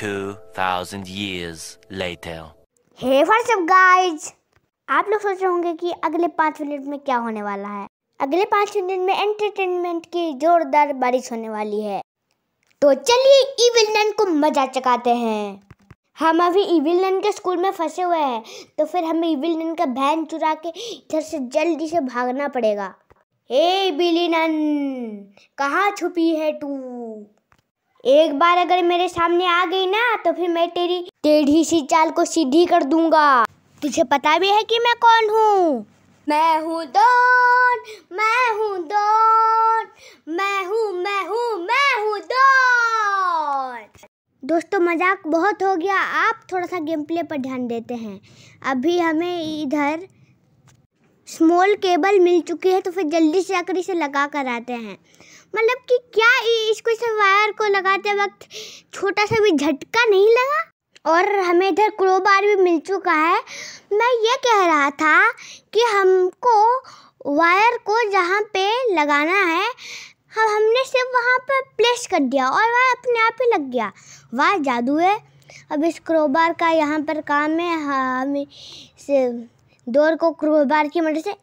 2000 years later hey what's up guys आप लोग सोच रहे होंगे कि अगले पाँच मिनट में क्या होने वाला है अगले पाँच मिनट में एंटरटेनमेंट की जोरदार बारिश होने वाली है तो चलिए ईविल नन को मजा चकाते हैं हम अभी इविल नन के स्कूल में फंसे हुए हैं तो फिर हमें इविल नन का वैन चुरा के इधर से जल्दी से भागना पड़ेगा हे बिली नन कहाँ छुपी है तू एक बार अगर मेरे सामने आ गई ना तो फिर मैं तेरी टेढ़ी सी चाल को सीधी कर दूंगा तुझे पता भी है कि मैं कौन हूँ मैं हूँ डॉन मैं हूँ डॉन मैं हूँ मैं हूँ मैं हूँ डॉन दोस्तों मजाक बहुत हो गया आप थोड़ा सा गेम प्ले पर ध्यान देते हैं अभी हमें इधर स्मॉल केबल मिल चुकी है तो फिर जल्दी से आकर इसे लगा कर आते हैं मतलब कि क्या इसको इस वायर को लगाते वक्त छोटा सा भी झटका नहीं लगा और हमें इधर क्रोबार भी मिल चुका है मैं ये कह रहा था कि हमको वायर को जहाँ पे लगाना है हम हमने सिर्फ वहाँ पर प्लेस कर दिया और वह अपने आप ही लग गया वह जादू है अब इस क्रोबार का यहाँ पर काम है हम इस डोर को क्रोबार की मदद से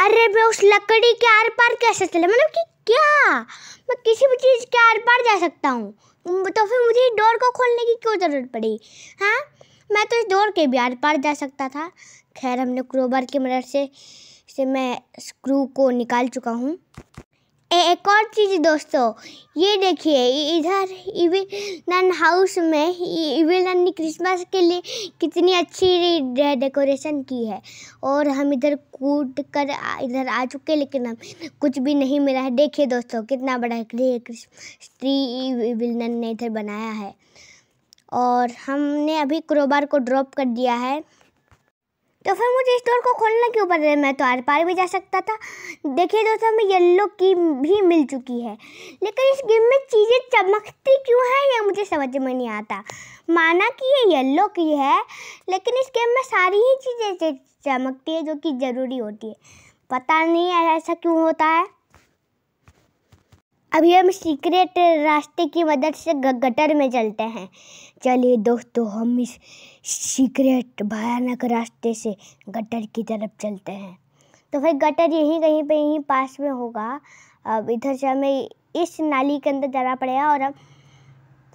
अरे मैं उस लकड़ी के आर पार कैसे चले मतलब कि क्या मैं किसी भी चीज़ के आर पार जा सकता हूँ तो फिर मुझे डोर को खोलने की क्यों ज़रूरत पड़ी हाँ मैं तो इस डोर के भी आर पार जा सकता था खैर हमने क्रोबर की मदद से से मैं स्क्रू को निकाल चुका हूँ एक और चीज़ दोस्तों ये देखिए इधर इविल नन हाउस में इविल नन ने क्रिसमस के लिए कितनी अच्छी डेकोरेशन की है और हम इधर कूद कर इधर आ चुके लेकिन हम कुछ भी नहीं मिला है देखिए दोस्तों कितना बड़ा क्रिसमस ट्री इविल नन ने इधर बनाया है और हमने अभी क्रोबार को ड्रॉप कर दिया है तो फिर मुझे स्टोर को खोलना क्यों पड़ रहा है मैं तो आर पार भी जा सकता था देखिए दोस्तों हमें येल्लो की भी मिल चुकी है लेकिन इस गेम में चीज़ें चमकती क्यों हैं यह मुझे समझ में नहीं आता माना कि ये येल्लो की है लेकिन इस गेम में सारी ही चीज़ें चमकती है जो कि ज़रूरी होती है पता नहीं ऐसा क्यों होता है अभी हम सीक्रेट रास्ते की मदद से गटर में चलते हैं चलिए दोस्तों हम इस सीक्रेट भयानक रास्ते से गटर की तरफ चलते हैं तो भाई गटर यहीं कहीं पे यहीं पास में होगा अब इधर से हमें इस नाली के अंदर जाना पड़ेगा और अब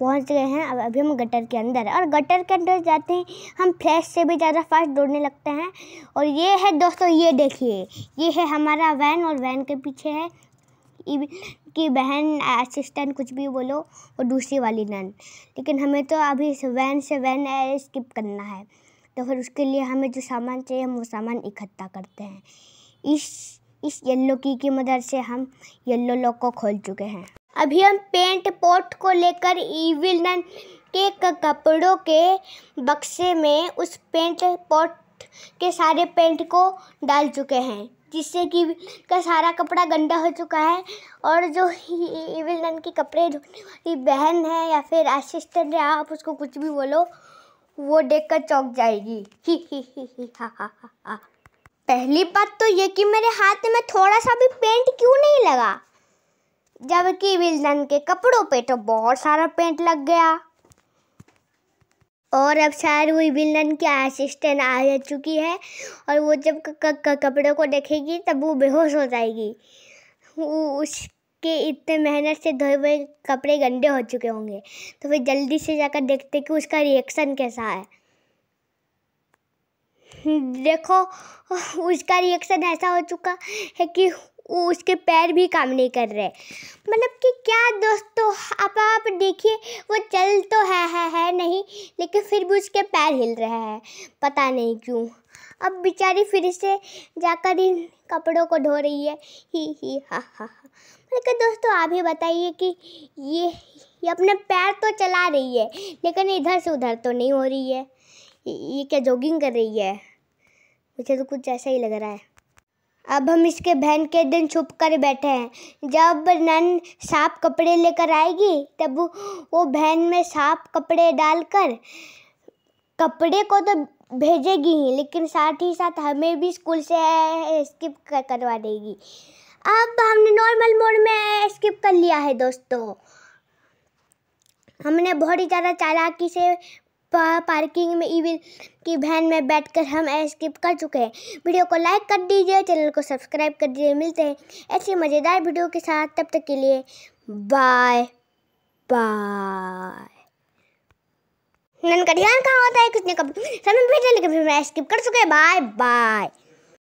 पहुंच गए हैं अब अभी हम गटर के अंदर और गटर के अंदर जाते हैं हम फ्लैश से भी ज़्यादा फास्ट दौड़ने लगते हैं और ये है दोस्तों ये देखिए ये है हमारा वैन और वैन के पीछे है की बहन असिस्टेंट कुछ भी बोलो और दूसरी वाली नन लेकिन हमें तो अभी इस वैन से वैन स्किप करना है तो फिर उसके लिए हमें जो सामान चाहिए हम वो सामान इकट्ठा करते हैं इस इस येल्लो की की मदद से हम येल्लो लॉक को खोल चुके हैं अभी हम पेंट पोट को लेकर ईविल नन के कपड़ों के बक्से में उस पेंट पोट के सारे पेंट को डाल चुके हैं जिससे कि का सारा कपड़ा गंदा हो चुका है और जो इविल नन के कपड़े धोने वाली बहन है या फिर असिस्टेंट है आप उसको कुछ भी बोलो वो देखकर चौंक जाएगी ही ही ही ही हा हा हा पहली बात तो ये कि मेरे हाथ में थोड़ा सा भी पेंट क्यों नहीं लगा जबकि नन के कपड़ों पे तो बहुत सारा पेंट लग गया और अब शायद वो विलन की असिस्टेंट आ जा चुकी है और वो जब कपड़ों को देखेगी तब वो बेहोश हो जाएगी वो उसके इतने मेहनत से धोए हुए कपड़े गंदे हो चुके होंगे तो फिर जल्दी से जाकर देखते कि उसका रिएक्शन कैसा है देखो उसका रिएक्शन ऐसा हो चुका है कि वो उसके पैर भी काम नहीं कर रहे मतलब कि क्या दोस्तों आप आप देखिए वो चल तो है है है नहीं लेकिन फिर भी उसके पैर हिल रहे हैं पता नहीं क्यों अब बेचारी फिर से जाकर इन कपड़ों को धो रही है ही ही हा हा हा लेकिन मतलब दोस्तों आप ही बताइए कि ये, ये अपने पैर तो चला रही है लेकिन इधर से उधर तो नहीं हो रही है ये क्या जॉगिंग कर रही है मुझे तो कुछ ऐसा ही लग रहा है अब हम इसके बहन के दिन छुप कर बैठे हैं जब नन साफ कपड़े लेकर आएगी तब वो बहन में साफ कपड़े डालकर कपड़े को तो भेजेगी ही लेकिन साथ ही साथ हमें भी स्कूल से स्किप कर, करवा देगी अब हमने नॉर्मल मोड में स्किप कर लिया है दोस्तों हमने बहुत ही ज़्यादा चालाकी से पार्किंग में इवन की वैन में बैठकर हम एस्केप कर चुके हैं वीडियो को लाइक कर दीजिए चैनल को सब्सक्राइब कर दीजिए मिलते हैं ऐसी मज़ेदार वीडियो के साथ तब तक के लिए बाय बाय नन का ध्यान कहाँ होता है किसने कब समय भेजा लेकिन फिर मैं स्किप कर चुके बाय बाय